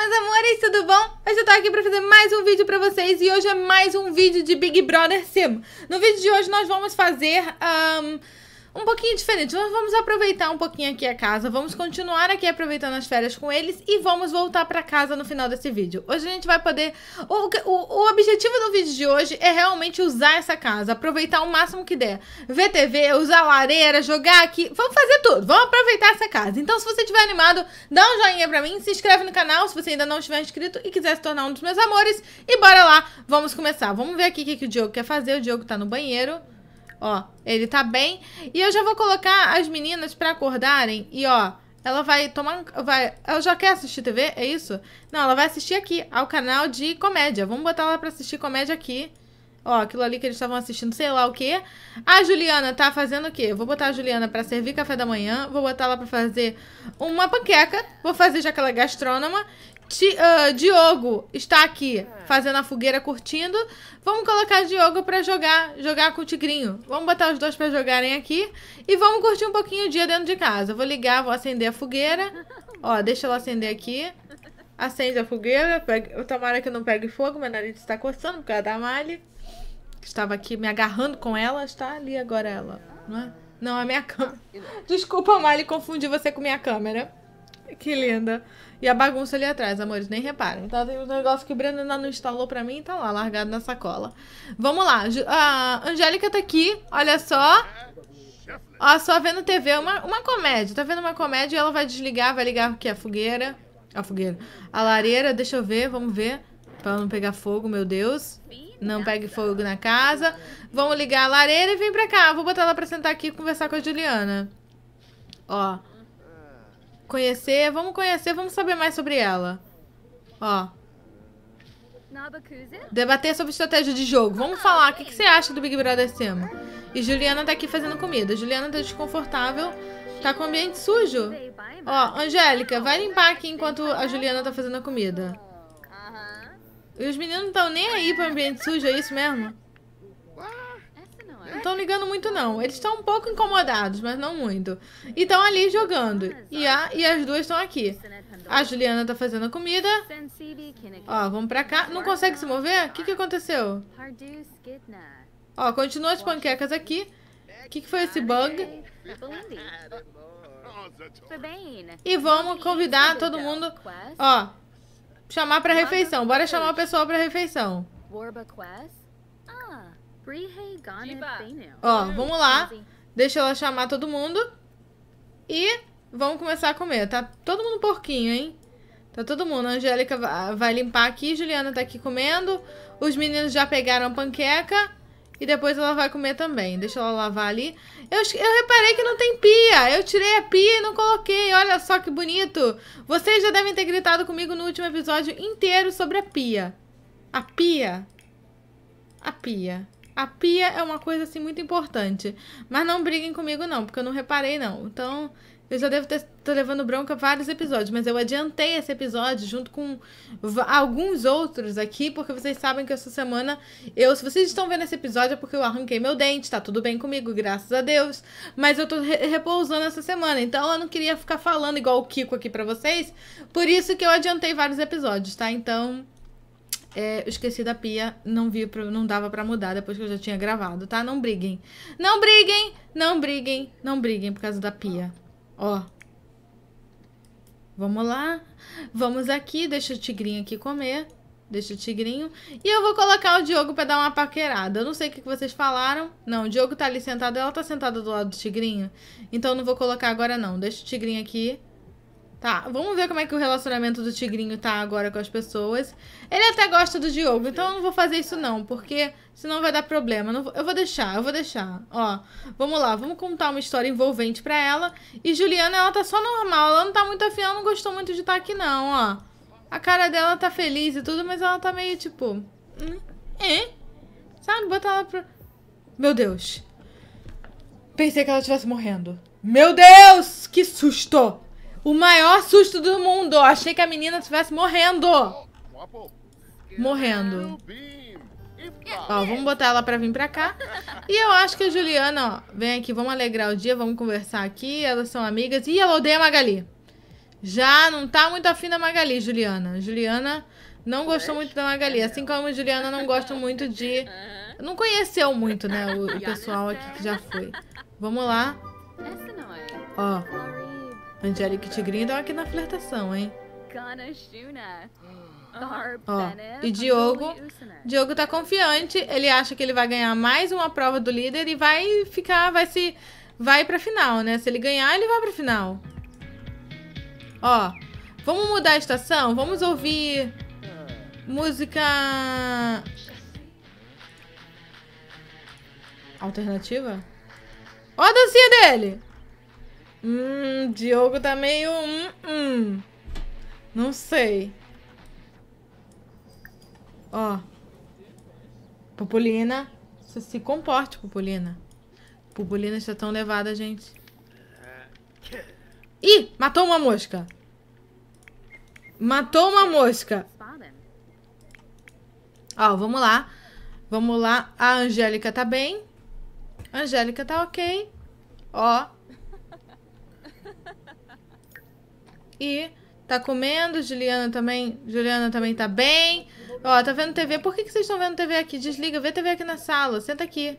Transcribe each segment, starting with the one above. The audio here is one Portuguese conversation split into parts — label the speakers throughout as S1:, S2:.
S1: meus amores, tudo bom? Hoje eu tô aqui pra fazer mais um vídeo pra vocês e hoje é mais um vídeo de Big Brother Sim. No vídeo de hoje nós vamos fazer... Um um pouquinho diferente. Vamos aproveitar um pouquinho aqui a casa, vamos continuar aqui aproveitando as férias com eles e vamos voltar para casa no final desse vídeo. Hoje a gente vai poder... O, o, o, objetivo do vídeo de hoje é realmente usar essa casa, aproveitar o máximo que der. Ver TV, usar lareira, jogar aqui, vamos fazer tudo, vamos aproveitar essa casa. Então se você estiver animado, dá um joinha pra mim, se inscreve no canal se você ainda não estiver inscrito e quiser se tornar um dos meus amores. E bora lá, vamos começar. Vamos ver aqui o que, que o Diogo quer fazer, o Diogo tá no banheiro... Ó, ele tá bem. E eu já vou colocar as meninas para acordarem. E ó, ela vai tomar. Vai, ela já quer assistir TV? É isso? Não, ela vai assistir aqui, ao canal de comédia. Vamos botar ela pra assistir comédia aqui. Ó, aquilo ali que eles estavam assistindo, sei lá o quê. A Juliana tá fazendo o quê? Vou botar a Juliana pra servir café da manhã. Vou botar ela pra fazer uma panqueca. Vou fazer já que ela é gastrônoma. Ti, uh, Diogo está aqui fazendo a fogueira curtindo. Vamos colocar Diogo para jogar, jogar com o Tigrinho. Vamos botar os dois para jogarem aqui e vamos curtir um pouquinho o dia dentro de casa. vou ligar, vou acender a fogueira. Ó, deixa ela acender aqui. Acende a fogueira. Pega, tomara que não pegue fogo, meu nariz está coçando por causa da Mali. Que estava aqui me agarrando com ela, está ali agora ela, não é? Não, a minha câmera. Desculpa, Mali, confundi você com minha câmera. Que linda. E a bagunça ali atrás, amores, nem reparem. Tá, tem um negócio que o Breno ainda não instalou pra mim e tá lá, largado na sacola. Vamos lá. A Angélica tá aqui, olha só. Ó, só vendo TV, uma, uma comédia. Tá vendo uma comédia ela vai desligar, vai ligar o que? A fogueira. A fogueira. A lareira, deixa eu ver, vamos ver. Pra não pegar fogo, meu Deus. Não pegue fogo na casa. Vamos ligar a lareira e vem pra cá. Vou botar ela pra sentar aqui e conversar com a Juliana. Ó conhecer, vamos conhecer, vamos saber mais sobre ela. Ó. Debater sobre estratégia de jogo. Vamos ah, falar, o que, que você acha do Big Brother Sema. E Juliana tá aqui fazendo comida. Juliana tá desconfortável, tá com o ambiente sujo. Ó, Angélica, vai limpar aqui enquanto a Juliana tá fazendo a comida. E os meninos não estão nem aí pro ambiente sujo, é isso mesmo? estão ligando muito, não. Eles estão um pouco incomodados, mas não muito. E estão ali jogando. E, a, e as duas estão aqui. A Juliana tá fazendo a comida. Ó, vamos pra cá. Não consegue se mover? O que, que aconteceu? Ó, continua as panquecas aqui. O que, que foi esse bug? E vamos convidar todo mundo, ó, chamar pra refeição. Bora chamar o pessoal pra refeição. Warba Quest? Ah, Ó, vamos lá. Deixa ela chamar todo mundo. E vamos começar a comer. Tá todo mundo porquinho, hein? Tá todo mundo. A Angélica vai limpar aqui. Juliana tá aqui comendo. Os meninos já pegaram panqueca. E depois ela vai comer também. Deixa ela lavar ali. Eu, eu reparei que não tem pia. Eu tirei a pia e não coloquei. Olha só que bonito. Vocês já devem ter gritado comigo no último episódio inteiro sobre a pia. A pia. A pia. A pia é uma coisa assim muito importante. Mas não briguem comigo, não, porque eu não reparei, não. Então, eu já devo ter tô levando bronca vários episódios, mas eu adiantei esse episódio junto com alguns outros aqui, porque vocês sabem que essa semana eu, se vocês estão vendo esse episódio é porque eu arranquei meu dente, tá tudo bem comigo, graças a Deus, mas eu tô re repousando essa semana, então eu não queria ficar falando igual o Kiko aqui para vocês, por isso que eu adiantei vários episódios, tá? Então, é, eu esqueci da pia, não vi, pra, não dava para mudar depois que eu já tinha gravado, tá? Não briguem. Não briguem, não briguem, não briguem por causa da pia. Ó. Vamos lá. Vamos aqui, deixa o tigrinho aqui comer. Deixa o tigrinho. E eu vou colocar o Diogo pra dar uma paquerada. Eu não sei o que vocês falaram. Não, o Diogo tá ali sentado. Ela tá sentada do lado do tigrinho. Então eu não vou colocar agora, não. Deixa o tigrinho aqui. Tá, vamos ver como é que o relacionamento do Tigrinho tá agora com as pessoas. Ele até gosta do Diogo, então eu não vou fazer isso não, porque senão vai dar problema. eu vou deixar, eu vou deixar. Ó, vamos lá, vamos contar uma história envolvente pra ela. E Juliana, ela tá só normal, ela não tá muito afiada, não gostou muito de estar tá aqui não, ó. A cara dela tá feliz e tudo, mas ela tá meio tipo... Hum, é? Sabe, bota ela pra... Meu Deus. Pensei que ela estivesse morrendo. Meu Deus, que susto! O maior susto do mundo. Achei que a menina estivesse morrendo. Morrendo. Ó, vamos botar ela pra vir pra cá. E eu acho que a Juliana, ó, vem aqui, vamos alegrar o dia, vamos conversar aqui. Elas são amigas. E ela odeia a Magali. Já não tá muito afim da Magali, Juliana. Juliana não gostou muito da Magali. Assim como a Juliana não gosta muito de... Não conheceu muito, né, o, o pessoal aqui que já foi. Vamos lá. É. Ó. Angélica e Tigrinho estão aqui na flertação, hein? Ah. Ó, e Diogo, Diogo tá confiante, ele acha que ele vai ganhar mais uma prova do líder e vai ficar, vai se, vai pra final, né? Se ele ganhar, ele vai pra final. Ó, vamos mudar a estação? Vamos ouvir música... Alternativa? Ó a dancinha dele! Hum, Diogo tá meio... Hum, hum. Não sei. Ó. Pupulina. Você se comporte, Pupulina. Pupulina está tão levada, gente. Ih, matou uma mosca. Matou uma mosca. Ó, vamos lá. Vamos lá. A Angélica tá bem. Angélica tá ok. Ó, E tá comendo, Juliana também. Juliana também tá bem. Ó, tá vendo TV. Por que, que vocês estão vendo TV aqui? Desliga, vê TV aqui na sala. Senta aqui.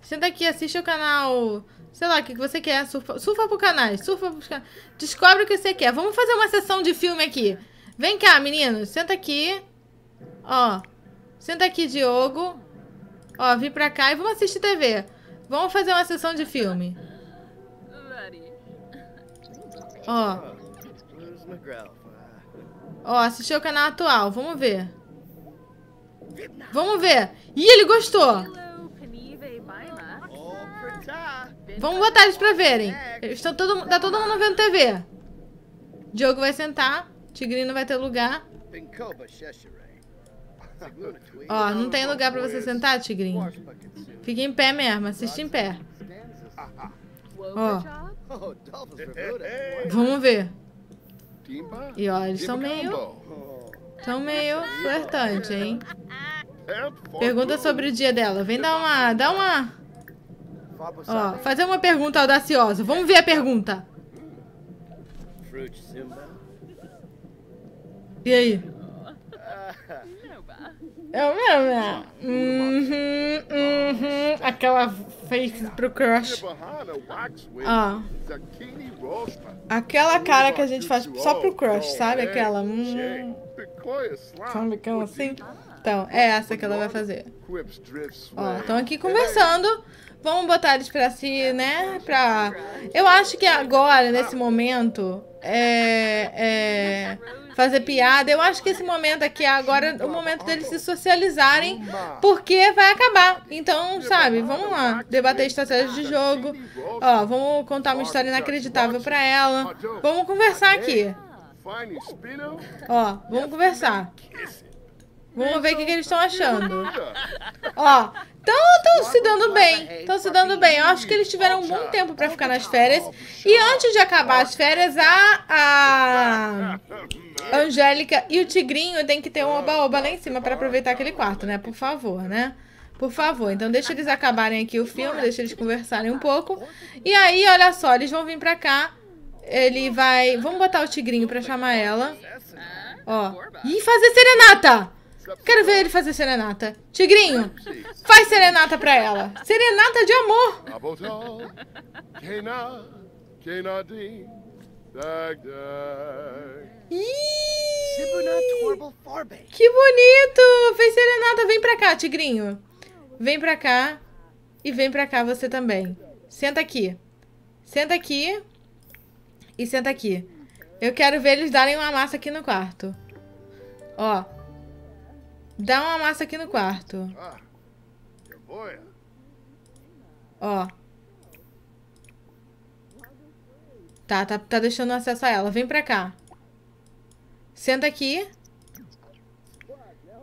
S1: Senta aqui, assiste o canal. Sei lá, o que, que você quer. Surfa, surfa pro canal. Surfa pro canal. Descobre o que você quer. Vamos fazer uma sessão de filme aqui. Vem cá, meninos. Senta aqui. Ó. Senta aqui, Diogo. Ó, vim pra cá e vamos assistir TV. Vamos fazer uma sessão de filme. Ó. Ó, assistiu o canal atual. Vamos ver. Vamos ver. Ih, ele gostou. Vamos botar eles pra verem. Eles Estão todo, tá todo mundo vendo TV. Diogo vai sentar. Tigrino vai ter lugar. Ó, não tem lugar pra você sentar, Tigrinho. Fica em pé mesmo. Assiste em pé. Ó. Vamos ver.
S2: E olha, eles são é meio...
S1: São meio flirtante, hein? É pergunta sobre o dia dela. Vem dar uma... Dá uma... Ó, fazer uma pergunta audaciosa. Vamos ver a pergunta. E aí? É o mesmo, né? uhum, uhum, Aquela face pro crush. Ah. Aquela cara que a gente faz só pro crush, sabe? Aquela. Hum. assim? Então, é essa que ela vai fazer. Ó, estão aqui conversando. Vamos botar eles pra si, né? Pra... Eu acho que agora, nesse momento, é, é, fazer piada. Eu acho que esse momento aqui é agora o momento deles se socializarem, porque vai acabar. Então, sabe, vamos lá, debater estratégias de jogo. Ó, vamos contar uma história inacreditável pra ela. Vamos conversar aqui. Ó, vamos conversar. Vamos ver o que, que eles estão achando. Ó, Estão se dando bem, estão é, se dando bem. Eu acho que eles tiveram um bom tempo para ficar nas férias. E antes de acabar as férias, a, a Angélica e o Tigrinho tem que ter um oba-oba lá em cima para aproveitar aquele quarto, né? Por favor, né? Por favor, então deixa eles acabarem aqui o filme, deixa eles conversarem um pouco. E aí, olha só, eles vão vir pra cá. Ele vai... Vamos botar o tigrinho pra chamar ela. Ó. E fazer serenata! Quero ver ele fazer serenata. Tigrinho, faz serenata pra ela. Serenata de amor. Tá que bonito! Fez serenata. Vem pra cá, tigrinho. Vem pra cá. E vem pra cá você também. Senta aqui. Senta aqui. E senta aqui. Eu quero ver eles darem uma massa aqui no quarto. Ó. Dá uma massa aqui no quarto. Ah, é. Ó. Tá, tá, tá deixando acesso a ela. Vem pra cá. Senta aqui.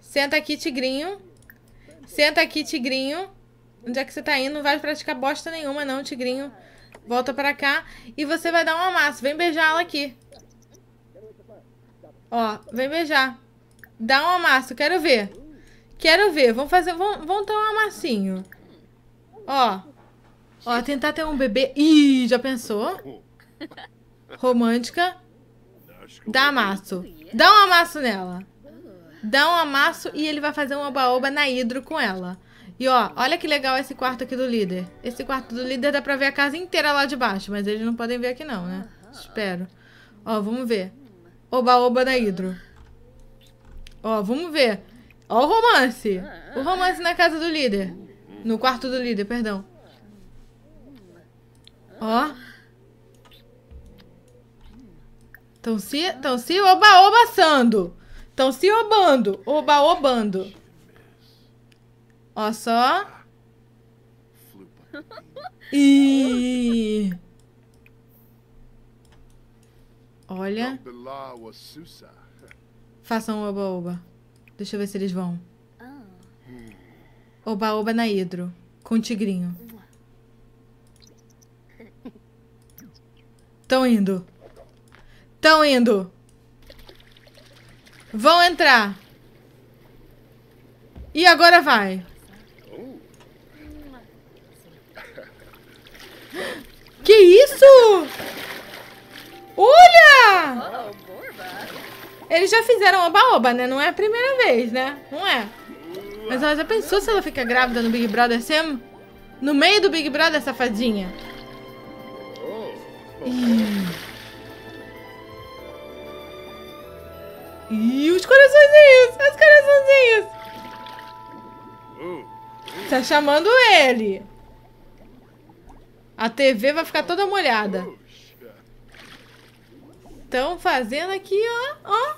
S1: Senta aqui, tigrinho. Senta aqui, tigrinho. Onde é que você tá indo? Não vai praticar bosta nenhuma, não, tigrinho. Volta pra cá. E você vai dar uma massa. Vem beijar ela aqui. Ó, vem beijar. Dá um amasso, quero ver. Quero ver, vamos fazer, vamos, vamos dar um amassinho. Ó. Ó, tentar ter um bebê. Ih, já pensou? Romântica. Dá amasso. Dá um amasso nela. Dá um amasso e ele vai fazer um baoba na hidro com ela. E ó, olha que legal esse quarto aqui do líder. Esse quarto do líder dá pra ver a casa inteira lá de baixo, mas eles não podem ver aqui não, né? Espero. Ó, vamos ver. Oba-oba na hidro. Ó, vamos ver. Ó o romance. O romance na casa do líder. No quarto do líder, perdão. Ó. tão se, tão se oba-obaçando. tão se obando. Oba-obando. Ó só. E... Olha. Façam um oba-oba. Deixa eu ver se eles vão. Ah. Oba-oba na hidro. Com tigrinho. Tão indo. Tão indo. Vão entrar. E agora vai. Que isso? Olha! Eles já fizeram oba-oba, né? Não é a primeira vez, né? Não é. Mas ela já pensou se ela fica grávida no Big Brother Sam? No meio do Big Brother, safadinha. Ih. Ih, os coraçõezinhos! Os coraçõezinhos! Tá chamando ele. A TV vai ficar toda molhada estão fazendo aqui, ó, ó.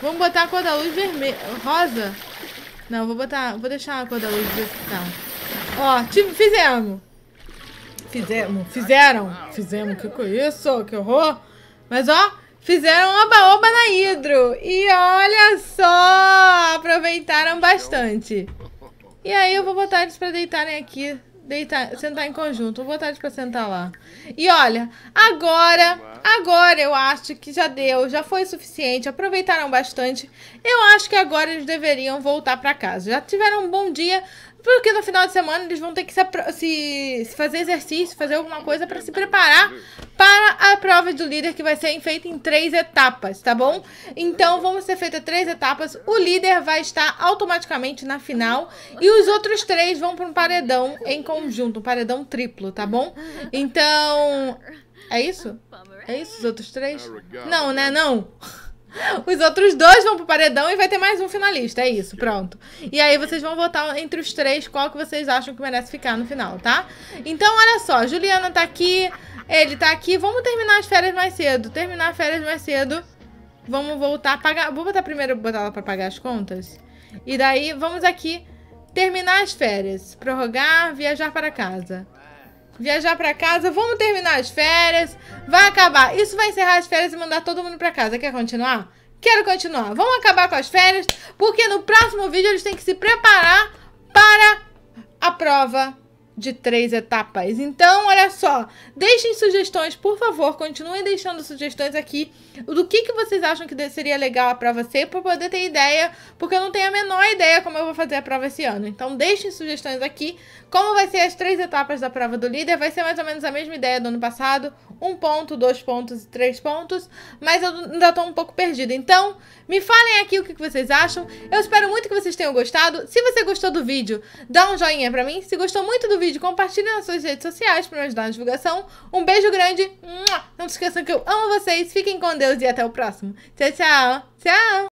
S1: Vamos botar a cor da luz vermelha, rosa. Não, vou botar, vou deixar a cor da luz vermelha. Tá. Ó, tive, tipo, fizemos. Fizemos, fizeram, fizemos, que que é isso, que horror. Mas ó, fizeram oba-oba na hidro. E olha só, aproveitaram bastante. E aí eu vou botar eles pra deitarem aqui, deitar, sentar em conjunto. Vou botar eles pra sentar lá. E olha, agora, agora eu acho que já deu, já foi suficiente, aproveitaram bastante. Eu acho que agora eles deveriam voltar para casa. Já tiveram um bom dia, porque no final de semana eles vão ter que se, se, se fazer exercício, fazer alguma coisa para se preparar para a prova do líder que vai ser feita em três etapas, tá bom? Então vão ser feitas três etapas. O líder vai estar automaticamente na final e os outros três vão para um paredão em conjunto, um paredão triplo, tá bom? Então é isso? É isso os outros três? Não, né? Não. Os outros dois vão pro paredão e vai ter mais um finalista. É isso, pronto. E aí vocês vão votar entre os três qual que vocês acham que merece ficar no final, tá? Então, olha só, Juliana tá aqui, ele tá aqui. Vamos terminar as férias mais cedo. Terminar as férias mais cedo. Vamos voltar pagar. Vou botar primeiro, botar ela pra pagar as contas. E daí, vamos aqui terminar as férias. Prorrogar, viajar para casa viajar para casa, vamos terminar as férias, vai acabar. Isso vai encerrar as férias e mandar todo mundo para casa. Quer continuar? Quero continuar. Vamos acabar com as férias, porque no próximo vídeo eles têm que se preparar para a prova de três etapas. Então, olha só, deixem sugestões, por favor, continuem deixando sugestões aqui do que, que vocês acham que seria legal para você, para poder ter ideia, porque eu não tenho a menor ideia como eu vou fazer a prova esse ano. Então, deixem sugestões aqui. Como vai ser as três etapas da prova do líder? Vai ser mais ou menos a mesma ideia do ano passado, um ponto, dois pontos e três pontos, mas eu ainda estou um pouco perdida. Então, me falem aqui o que, que vocês acham. Eu espero muito que vocês tenham gostado. Se você gostou do vídeo, dá um joinha para mim. Se gostou muito do vídeo, compartilhe nas suas redes sociais para me ajudar na divulgação. Um beijo grande. Não se esqueçam que eu amo vocês. Fiquem com Deus e até o próximo. Tchau, tchau. Tchau.